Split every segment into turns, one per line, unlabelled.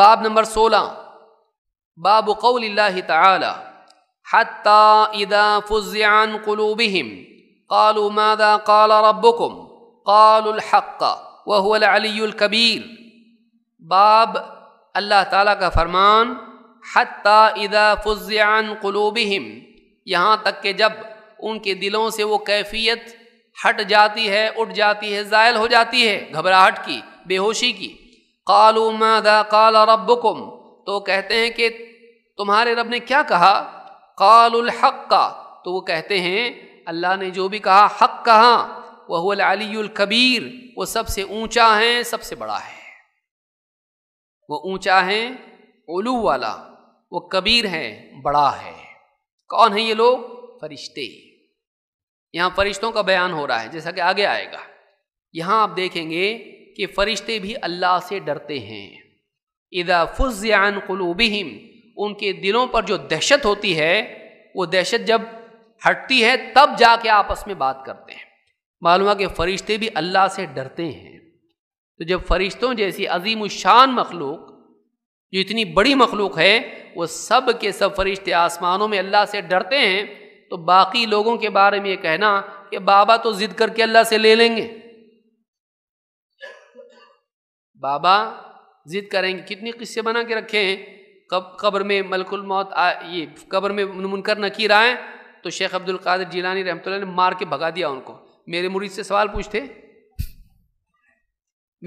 बाब नंबर सोलह बाब कौल ताला हत्ता इदा फुजान मादा काला रब्बुकुम कालहक़ वहुअलकबीर बाब अल्लाह ताला का फरमान हत्ता इदा फुजान कुलूबिहिम यहाँ तक के जब उनके दिलों से वो कैफियत हट जाती है उठ जाती है ज़ायल हो जाती है घबराहट की बेहोशी की कालू मदा काल रबुकुम तो कहते हैं कि तुम्हारे रब ने क्या कहा कालुलहक का तो वो कहते हैं अल्लाह ने जो भी कहा हक कहा वह कबीर वो सबसे ऊंचा है सबसे बड़ा है वो ऊंचा है उलू वाला वो कबीर है बड़ा है कौन है ये लोग फरिश्ते यहाँ फरिश्तों का बयान हो रहा है जैसा कि आगे आएगा यहाँ आप देखेंगे कि फ़रिश्ते भी अल्लाह से डरते हैं इदा फ़ुज़ान कलूबहम उनके दिलों पर जो दहशत होती है वो दहशत जब हटती है तब जाके आपस में बात करते हैं मालूम है कि फ़रिश्ते भी अल्लाह से डरते हैं तो जब फ़रिश्तों जैसी अजीम शान मखलूक जो इतनी बड़ी मखलूक है वो सब के सब फरिश्ते आसमानों में अल्लाह से डरते हैं तो बाकी लोगों के बारे में ये कहना कि बाबा तो ज़िद करके अल्लाह से ले लेंगे बाबा जिद करेंगे कितने किस्से बना के रखे हैं कब कब्र में मलकुल मौत आ ये कब्र में मुनकर रहा है तो शेख अब्दुल कादिर जिलानी रहमत ने मार के भगा दिया उनको मेरे मुरीद से सवाल पूछते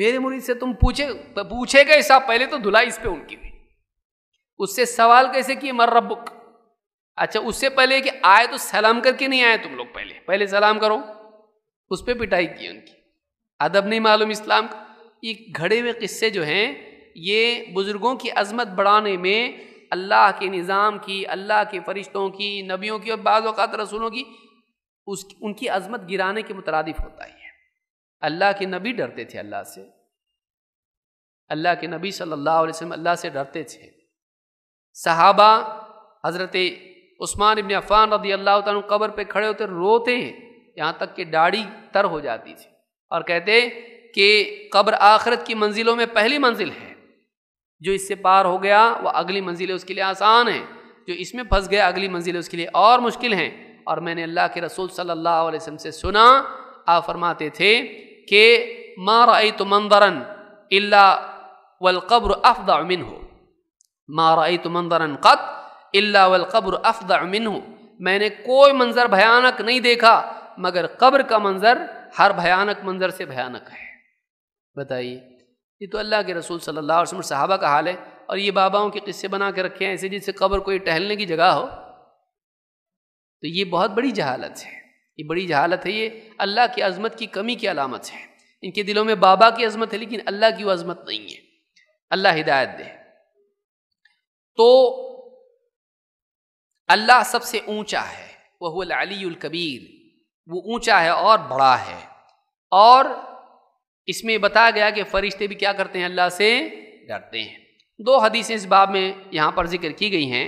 मेरे मुरीद से तुम पूछे पूछे गए साहब पहले तो धुलाई इस पर उनकी भी उससे सवाल कैसे किए मर रबुक अच्छा उससे पहले कि आए तो सलाम करके नहीं आए तुम लोग पहले पहले सलाम करो उस पर पिटाई की उनकी अदब नहीं मालूम इस्लाम का ये घड़े हुए किस्से जो हैं ये बुज़ुर्गों की अजमत बढ़ाने में अल्लाह के निज़ाम की अल्लाह के फ़रिश्तों की नबियों की और बाज़ात रसूलों की उस उनकी अजमत गिराने के मुतरदफ होता ही है अल्लाह के नबी डरते थे अल्लाह से अल्लाह के नबी सल्ला वसम अल्लाह से डरते थे सहाबा हज़रत उस्मान इबन अफ़ान रदी अल्लाह तबर पर खड़े होते रोते हैं यहाँ तक कि दाढ़ी तर हो जाती थी और कहते कि कब्र आखरत की मंजिलों में पहली मंजिल है जो इससे पार हो गया वह अगली मंजिलें उसके लिए आसान है जो इसमें फंस गया अगली मंजिलें उसके लिए और मुश्किल हैं और मैंने अल्लाह के रसूल सल्लल्लाहु अलैहि वसल्लम से सुना आ फरमाते थे कि माराई तो मंदरन अल्ला वलकब्र अफद अमिन हो माराई तो मंदरन क़त अल्ला वलकब्र अफद अमिन हो मैंने कोई मंज़र भयानक नहीं देखा मगर कब्र का मंज़र हर भयानक मंज़र से भयानक है बताइए ये तो अल्लाह के रसूल सल्लल्लाहु अलैहि वसल्लम सहाबा का हाल है और ये बाबाओं के किस्से बना के रखे हैं ऐसे जिससे कब्र कोई टहलने की जगह हो तो ये बहुत बड़ी जहालत है ये बड़ी जहालत है ये अल्लाह की अजमत की कमी की अलामत है इनके दिलों में बाबा की अजमत है लेकिन अल्लाह की वो अजमत नहीं है अल्लाह हिदायत दे तो अल्लाह सबसे ऊंचा है वह अलीकबीर वो ऊंचा है और बड़ा है और इसमें बताया गया कि फ़रिश्ते भी क्या करते हैं अल्लाह से डरते हैं दो हदीसें इस बाब में यहाँ पर जिक्र की गई हैं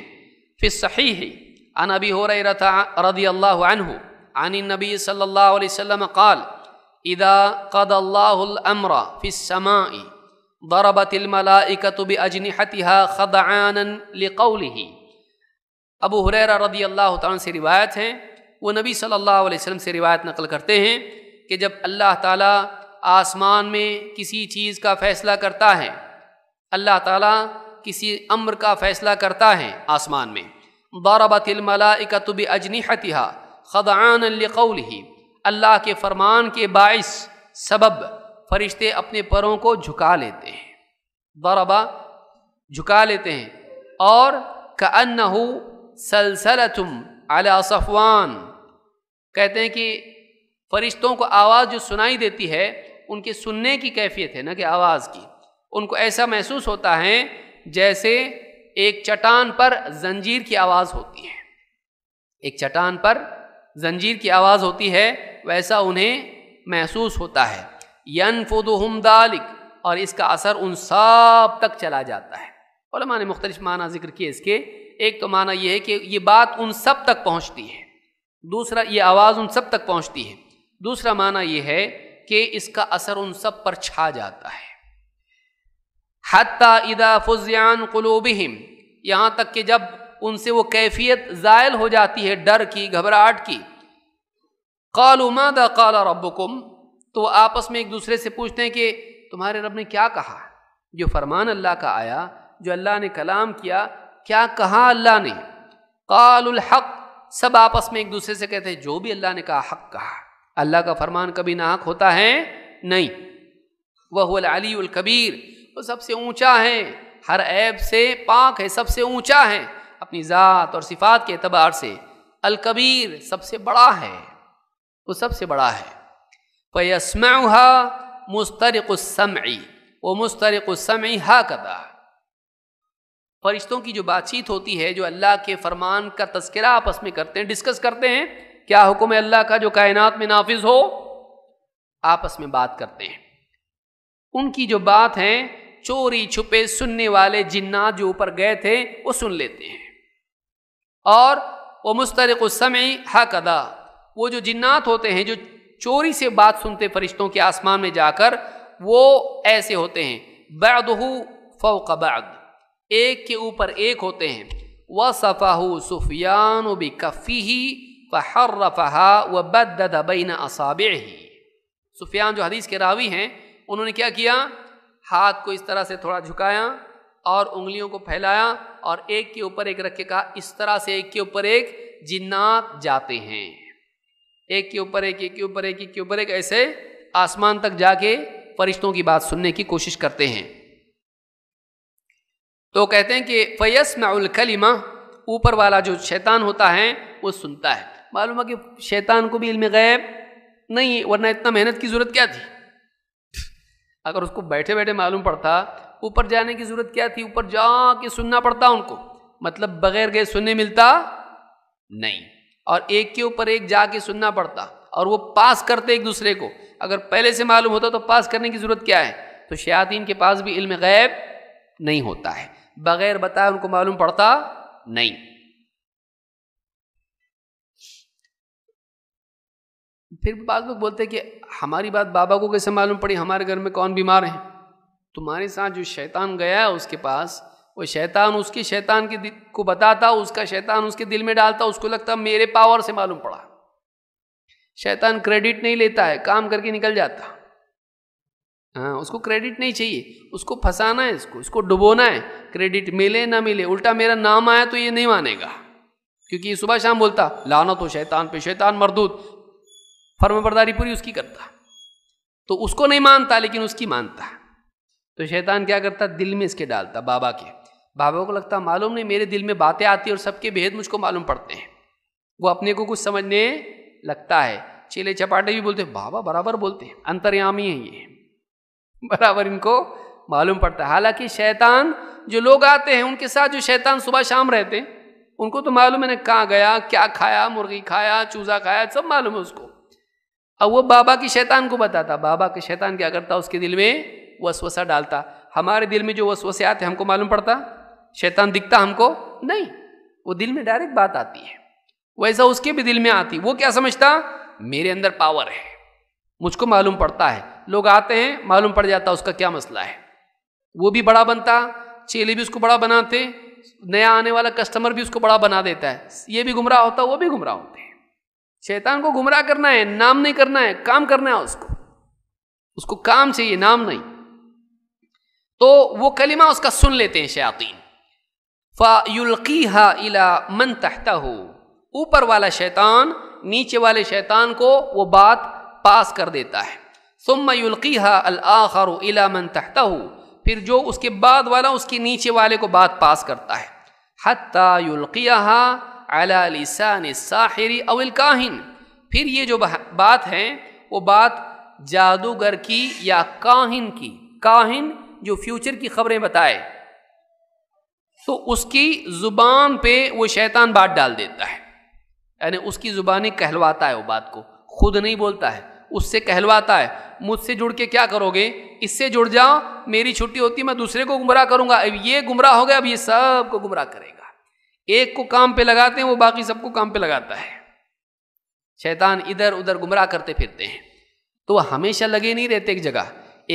फिर सही है अन अभी हो रही रथा रदी अल्लाह अनहु नबी सल्ला अलैहि कल काल इदा कद अल्लाहमरा फ़िसमाई दरबतिलमलाकतब अजनहतिहा ख़दान लिकौलही अबू हुररा रदी अल्लाह तन से रिवायत हैं वो नबी सल्ला वसम से रिवायत नकल करते हैं कि जब अल्लाह ताली आसमान में किसी चीज़ का फ़ैसला करता है अल्लाह ताला किसी अम्र का फ़ैसला करता है आसमान में दारबतमलाकतब अजनहतिहा ख़दान लकौल ही अल्लाह के फरमान के बायस सबब फरिश्ते अपने परों को झुका लेते हैं बारबा झुका लेते हैं और कन्नहू सलसल तुम अलाफवान कहते हैं कि फरिश्तों को आवाज़ जो सुनाई देती है उनके सुनने की कैफियत है ना कि आवाज़ की उनको ऐसा महसूस होता है जैसे एक चट्टान पर जंजीर की आवाज़ होती है एक चट्टान पर जंजीर की आवाज़ होती है वैसा उन्हें महसूस होता है यन दालिक और इसका असर उन सब तक चला जाता है ने मुख्तलिफ माना जिक्र किए इसके एक तो माना यह है कि ये बात उन सब तक पहुँचती है दूसरा ये आवाज़ उन सब तक पहुँचती है दूसरा माना यह है कि इसका असर उन सब पर छा जाता है हती इदा फुजियान कुलूबिहिम यहाँ तक कि जब उनसे वो कैफियत ज़ायल हो जाती है डर की घबराहट की कालुमादा काला रबकुम तो आपस में एक दूसरे से पूछते हैं कि तुम्हारे रब ने क्या कहा जो फरमान अल्लाह का आया जो अल्लाह ने कलाम किया क्या कहा अल्लाह ने कालुल हक सब आपस में एक दूसरे से कहते हैं जो भी अल्लाह ने कहा हक कहा अल्लाह का फरमान कभी नाहक होता है नहीं वह अलीउल कबीर वो सबसे ऊंचा है हर ऐब से पाक है सबसे ऊंचा है अपनी ज़ात और सिफात के अतबार से अलकबीर सबसे बड़ा है वो सबसे बड़ा है फ़यसमा मुस्तरकसमी व मुस्तरकसमी हा कदा फरिश्तों की जो बातचीत होती है जो अल्लाह के फरमान का तस्करा आपस में करते हैं डिस्कस करते हैं क्या हुक्म है अल्लाह का जो कायनात में नाफिज हो आपस में बात करते हैं उनकी जो बात है चोरी छुपे सुनने वाले जिन्नात जो ऊपर गए थे वो सुन लेते हैं और वो मुस्तरक समय अदा वो जो जिन्नात होते हैं जो चोरी से बात सुनते फरिश्तों के आसमान में जाकर वो ऐसे होते हैं बैदहू फ़ौक एक के ऊपर एक होते हैं व सफ़ाहू सुफियान बी कफ़ी फ़हर्रफ़हा व बदबैन असाब ही सुफियान जो हदीस के रावी हैं उन्होंने क्या किया हाथ को इस तरह से थोड़ा झुकाया और उंगलियों को फैलाया और एक के ऊपर एक रखे कहा इस तरह से एक के ऊपर एक जिन्नात जाते हैं एक के ऊपर एक एक के ऊपर एक एक के ऊपर एक ऐसे आसमान तक जाके फरिश्तों की बात सुनने की कोशिश करते हैं तो कहते हैं कि फयस में कलिमा ऊपर वाला जो शैतान होता है वो सुनता है मालूम है कि शैतान को भी इल्म गैब नहीं वरना इतना मेहनत की ज़रूरत क्या थी अगर उसको बैठे बैठे मालूम पड़ता ऊपर जाने की ज़रूरत क्या थी ऊपर जा के सुनना पड़ता उनको मतलब बगैर गए सुनने मिलता नहीं और एक के ऊपर एक जा के सुनना पड़ता और वो पास करते एक दूसरे को अगर पहले से मालूम होता तो पास करने की ज़रूरत क्या है तो शयातीन के पास भी इल्म गैब नहीं होता है बग़ैर बताए उनको मालूम पड़ता नहीं फिर भी बाद लोग बोलते हैं कि हमारी बात बाबा को कैसे मालूम पड़ी हमारे घर में कौन बीमार है तुम्हारे साथ जो शैतान गया है उसके पास वो शैतान उसके शैतान के दिल को बताता उसका शैतान उसके दिल में डालता उसको लगता मेरे पावर से मालूम पड़ा शैतान क्रेडिट नहीं लेता है काम करके निकल जाता हाँ उसको क्रेडिट नहीं चाहिए उसको फंसाना है इसको इसको डुबोना है क्रेडिट मिले ना मिले उल्टा मेरा नाम आया तो ये नहीं मानेगा क्योंकि ये सुबह शाम बोलता लाना तो शैतान पे शैतान मरदूत फर्मबरदारी पूरी उसकी करता तो उसको नहीं मानता लेकिन उसकी मानता तो शैतान क्या करता दिल में इसके डालता बाबा के बाबा को लगता मालूम नहीं मेरे दिल में बातें आती और सबके भेद मुझको मालूम पड़ते हैं वो अपने को कुछ समझने लगता है चेले चपाटे भी बोलते बाबा बराबर बोलते हैं अंतर्यामी है ये बराबर इनको मालूम पड़ता है हालांकि शैतान जो लोग आते हैं उनके साथ जो शैतान सुबह शाम रहते हैं उनको तो मालूम है ना कहाँ गया क्या खाया मुर्गी खाया चूज़ा खाया सब मालूम है उसको अब वो बाबा की शैतान को बताता बाबा के शैतान क्या करता उसके दिल में वसवसा डालता हमारे दिल में जो वसवसे आते हमको मालूम पड़ता शैतान दिखता हमको नहीं वो दिल में डायरेक्ट बात आती है वैसा उसके भी दिल में आती वो क्या समझता मेरे अंदर पावर है मुझको मालूम पड़ता है लोग आते हैं मालूम पड़ जाता उसका क्या मसला है वो भी बड़ा बनता चेले भी उसको बड़ा बनाते नया आने वाला कस्टमर भी उसको बड़ा बना देता है ये भी गुमराह होता वो भी गुमराह होते शैतान को गुमराह करना है नाम नहीं करना है काम करना है उसको उसको काम चाहिए नाम नहीं तो वो कलिमा उसका सुन लेते हैं शयातीन फ़ायुल्की हा इला मन तहता हो ऊपर वाला शैतान नीचे वाले शैतान को वो बात पास कर देता है सुम्मयुल्की हा इला मन तहता हो फिर जो उसके बाद वाला उसके नीचे वाले को बात पास करता है हत्या युल्किया अला साहिरी अविल काहिन फिर ये जो बात है वो बात जादूगर की या काहिन की काहिन जो फ्यूचर की खबरें बताए तो उसकी ज़ुबान पे वो शैतान बात डाल देता है यानी उसकी ज़ुबानी कहलवाता है वो बात को खुद नहीं बोलता है उससे कहलवाता है मुझसे जुड़ के क्या करोगे इससे जुड़ जाओ मेरी छुट्टी होती मैं दूसरे को गुमराह करूंगा अब ये गुमराह हो गया अब ये सबको गुमराह करेगा एक को काम पे लगाते हैं वो बाकी सबको काम पे लगाता है शैतान इधर उधर गुमराह करते फिरते हैं तो वह हमेशा लगे नहीं रहते एक जगह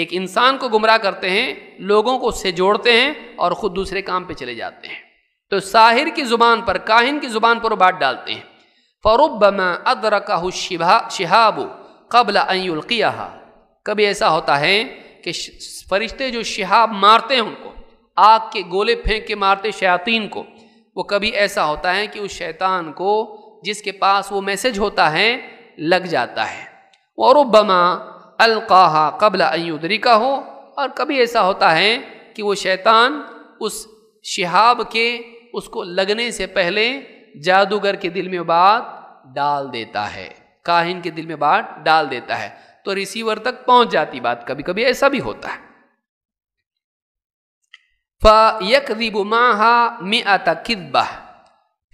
एक इंसान को गुमराह करते हैं लोगों को उससे जोड़ते हैं और ख़ुद दूसरे काम पे चले जाते हैं तो साहिर की ज़ुबान पर काहिन की ज़ुबान पर बात डालते हैं फ़रुबमा अदरका शिभा शिहाबु कबल अयुल्किया कभी ऐसा होता है कि फरिश्ते जो शिहाब मारते हैं उनको आग के गोले फेंक के मारते शयातीन को वो कभी ऐसा होता है कि उस शैतान को जिसके पास वो मैसेज होता है लग जाता है और बमा अलका कबला अयुदरी का हो और कभी ऐसा होता है कि वो शैतान उस शहाब के उसको लगने से पहले जादूगर के दिल में बात डाल देता है काहिन के दिल में बात डाल देता है तो रिसीवर तक पहुंच जाती बात कभी कभी ऐसा भी होता है फ़यकरीब माहा में आता किदबा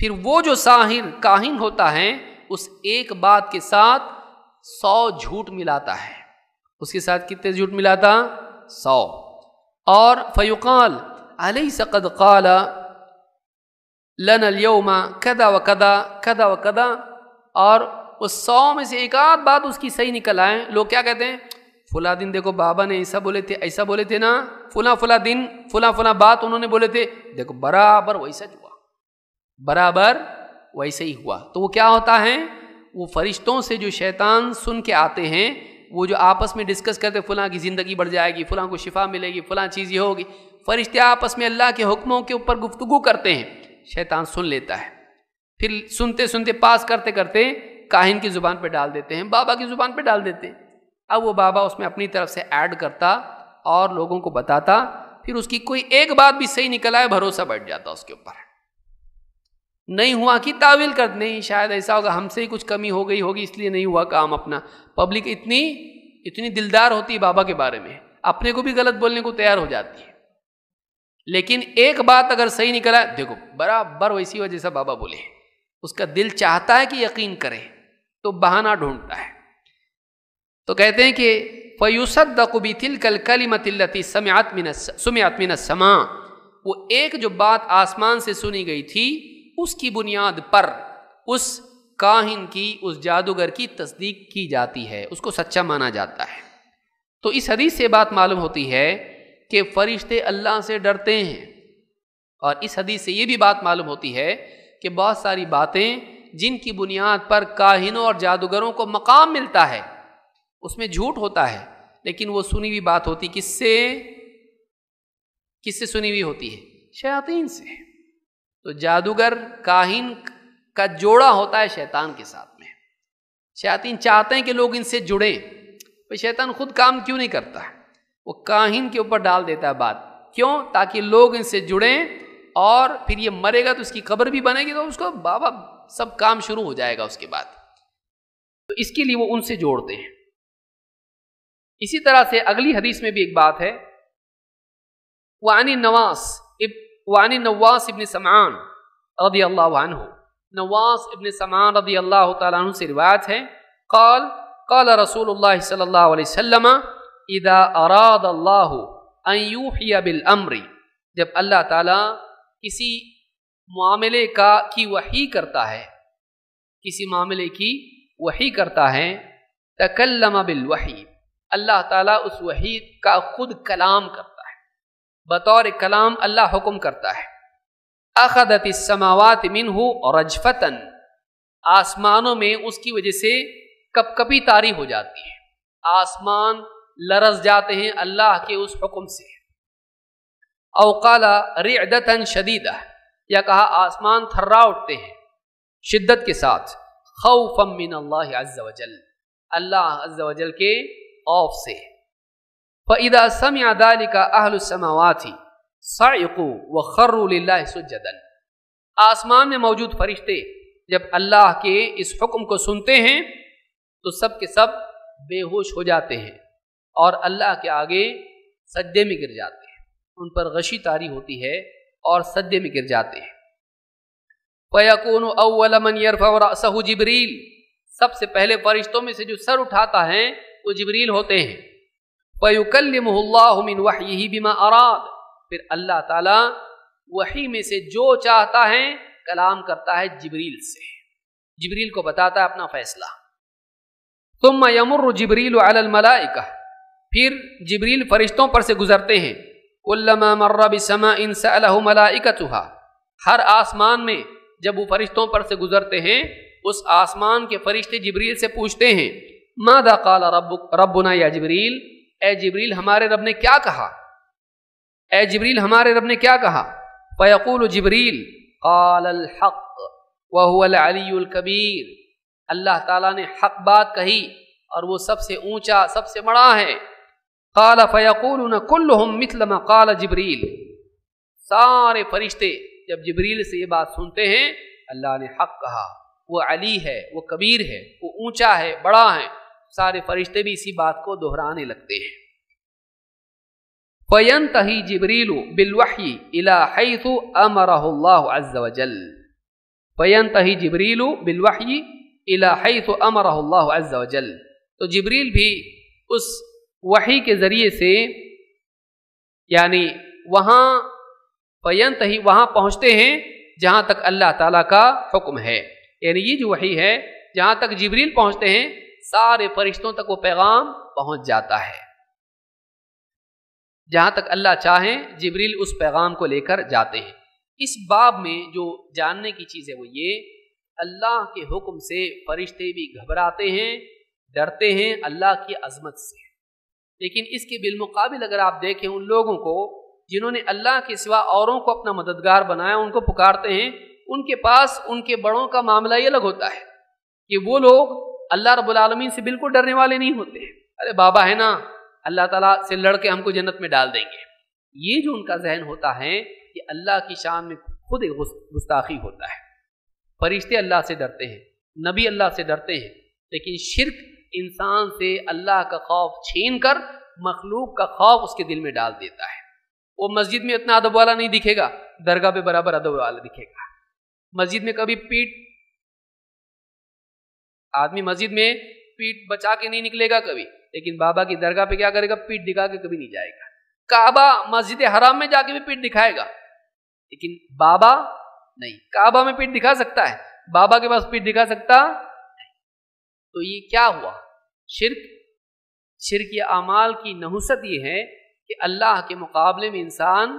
फिर वो जो साहिर काहिन होता है उस एक बात के साथ सौ झूठ मिलाता है उसके साथ कितने झूठ मिलाता सौ और फयुकाल अली सकद काला लन अलियोमा कदा व कदा कदा व कदा और उस सौ में से एक आध बात उसकी सही निकल आए लोग क्या कहते हैं फुला दिन देखो बाबा ने ऐसा बोले थे ऐसा बोले थे ना फुला फुला दिन फुला फुला बात उन्होंने बोले थे देखो बराबर वैसा हुआ बराबर वैसे ही हुआ तो वो क्या होता है वो फरिश्तों से जो शैतान सुन के आते हैं वो जो आपस में डिस्कस करते फुला की ज़िंदगी बढ़ जाएगी फुला को शिफा मिलेगी फुला चीज़ ये होगी फरिश्ते आपस में अल्लाह के हुक्मों के ऊपर गुफ्तगु करते हैं शैतान सुन लेता है फिर सुनते सुनते पास करते करते काहिन की ज़ुबान पर डाल देते हैं बाबा की ज़ुबान पर डाल देते हैं अब वो बाबा उसमें अपनी तरफ से ऐड करता और लोगों को बताता फिर उसकी कोई एक बात भी सही निकला है भरोसा बैठ जाता उसके ऊपर नहीं हुआ कि तावील कर नहीं शायद ऐसा होगा हमसे ही कुछ कमी हो गई होगी इसलिए नहीं हुआ काम अपना पब्लिक इतनी इतनी दिलदार होती है बाबा के बारे में अपने को भी गलत बोलने को तैयार हो जाती है लेकिन एक बात अगर सही निकला देखो बराबर वैसी वजह से बाबा बोले उसका दिल चाहता है कि यकीन करे तो बहाना ढूंढता है तो कहते हैं कि फ़यूसदबी थिल कल कली समयात मिन सुमयात मिन समा वो एक जो बात आसमान से सुनी गई थी उसकी बुनियाद पर उस काहिन की उस जादूगर की तस्दीक की जाती है उसको सच्चा माना जाता है तो इस हदीस से बात मालूम होती है कि फरिश्ते अल्लाह से डरते हैं और इस हदीस से ये भी बात मालूम होती है कि बहुत सारी बातें जिनकी बुनियाद पर काहिनों और जादूगरों को मकाम मिलता है उसमें झूठ होता है लेकिन वो सुनी हुई बात होती किससे किससे सुनी हुई होती है शयातीन से तो जादूगर काहिन का जोड़ा होता है शैतान के साथ में शयातीन चाहते हैं कि लोग इनसे जुड़े पर शैतान खुद काम क्यों नहीं करता है वो काहिन के ऊपर डाल देता है बात क्यों ताकि लोग इनसे जुड़ें और फिर ये मरेगा तो उसकी कब्र भी बनेगी तो उसको बाबा सब काम शुरू हो जाएगा उसके बाद तो इसके लिए वो उनसे जोड़ते हैं इसी तरह से अगली हदीस में भी एक बात है वानी नवास इब वानी नवास इबन समान रदी अल्लाह नवास इबन समान रदी अल्लाह तु से रिवायत है कॉल कॉल रसूल सल्ला वसलम इदा अराद अल्लाह अयूहिया बिल अमरी जब अल्लाह ताला किसी मामले का की वही करता है किसी मामले की वही करता है तकल्लम बिल वही अल्लाह ताला उस वहीद का खुद कलाम करता है बतौर कलाम अल्लाह हुक्म करता है अखदत समावत मिन हो और रजफतन आसमानों में उसकी वजह से कपकपी तारी हो जाती है आसमान लरस जाते हैं अल्लाह के उस हुक्म से अवकाला रेदतन शदीदा या कहा आसमान थर्रा उठते हैं शिद्दत के साथ खौफम मिन अल्लाह अज्जा वजल अल्लाह अज्जा वजल के ऑफ से फ़ैदा समिया दालिका अहलसमावाती साइकू व खर्रल्ला सुजदन आसमान में मौजूद फरिश्ते जब अल्लाह के इस हुक्म को सुनते हैं तो सब के सब बेहोश हो जाते हैं और अल्लाह के आगे सज्जे में गिर जाते हैं उन पर गशी तारी होती है और सज्जे में गिर जाते हैं फ़यकून अव्वलमन यरफ़ सहू जबरील सबसे पहले फरिश्तों में से जो सर उठाता है वो जबरील होते हैं फ़युकलमिन वही बिमा आराद फिर अल्लाह ताला वही में से जो चाहता है कलाम करता है जबरील से जबरील को बताता है अपना फैसला तुम यमुर जबरील अलमलाइका फिर जबरील फरिश्तों पर से गुजरते हैं उल्लमा हर आसमान में जब वो फरिश्तों पर से गुजरते हैं उस आसमान के फरिश्ते जबरील से पूछते हैं मादा काला रब रबना या जबरील ए जबरील हमारे रब ने क्या कहा ए जबरील हमारे रब ने क्या कहा फ़यकूल जबरील कालहक वहुअलकबीर अल्लाह ताला ने हक बात कही और वो सबसे ऊंचा सबसे बड़ा है काला फ़यकूल कुल मिथल काला जबरील सारे फरिश्ते जब जबरील से ये बात सुनते हैं अल्लाह ने हक कहा वो अली है वो कबीर है वो ऊंचा है बड़ा है सारे फरिश्ते भी इसी बात को दोहराने लगते हैं फयंत ही फयन तही जबरील बिलवही इलाहतु अमरजल फयन तही जबरील बिलवही इलाहतु अमरजल तो जबरील भी उस वही के ज़रिए से यानी वहाँ फयंत ही वहाँ पहुँचते हैं जहाँ तक अल्लाह ताला का हुक्म है यानी ये जो वही है जहाँ तक जबरील पहुँचते हैं सारे फरिश्तों तक वो पैगाम पहुंच जाता है जहां तक अल्लाह चाहे जिब्रील उस पैगाम को लेकर जाते हैं इस बाब में जो जानने की चीज़ है वो ये अल्लाह के हुक्म से फरिश्ते भी घबराते हैं डरते हैं अल्लाह की अजमत से लेकिन इसके बिलमुकाबिल अगर आप देखें उन लोगों को जिन्होंने अल्लाह के सिवा औरों को अपना मददगार बनाया उनको पुकारते हैं उनके पास उनके बड़ों का मामला ही अलग होता है कि वो लोग अल्लाह रबालमीन से बिल्कुल डरने वाले नहीं होते अरे बाबा है ना अल्लाह ताला से लड़के हमको जन्नत में डाल देंगे ये जो उनका जहन होता है ये अल्लाह की शान में खुद एक गुस्ताखी होता है फरिश्ते अल्लाह से डरते हैं नबी अल्लाह से डरते हैं लेकिन शिरक इंसान से अल्लाह का खौफ छीन कर मखलूक का खौफ उसके दिल में डाल देता है वो मस्जिद में इतना अदब वाला नहीं दिखेगा दरगाह पे बराबर अदब वाला दिखेगा मस्जिद में कभी पीठ आदमी मस्जिद में पीठ बचा के नहीं निकलेगा कभी लेकिन बाबा की दरगाह पे क्या करेगा पीठ दिखा के कभी नहीं जाएगा काबा मस्जिद हराम में जाके भी पीठ दिखाएगा लेकिन बाबा नहीं काबा में पीठ दिखा सकता है बाबा के पास पीठ दिखा सकता नहीं तो ये क्या हुआ शिरक शिरक या अमाल की नहुसत ये है कि अल्लाह के मुकाबले में इंसान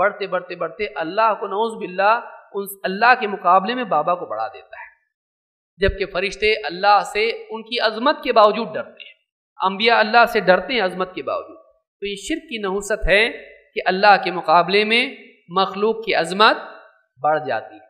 बढ़ते बढ़ते बढ़ते अल्लाह को नौज बिल्ला उस अल्लाह के मुकाबले में बाबा को बढ़ा देता है जबकि फरिश्ते अल्लाह से उनकी अजमत के बावजूद डरते हैं अम्बिया अल्लाह से डरते हैं अजमत के बावजूद तो ये शिर की नहूसत है कि अल्लाह के मुकाबले में मखलूक की अजमत बढ़ जाती है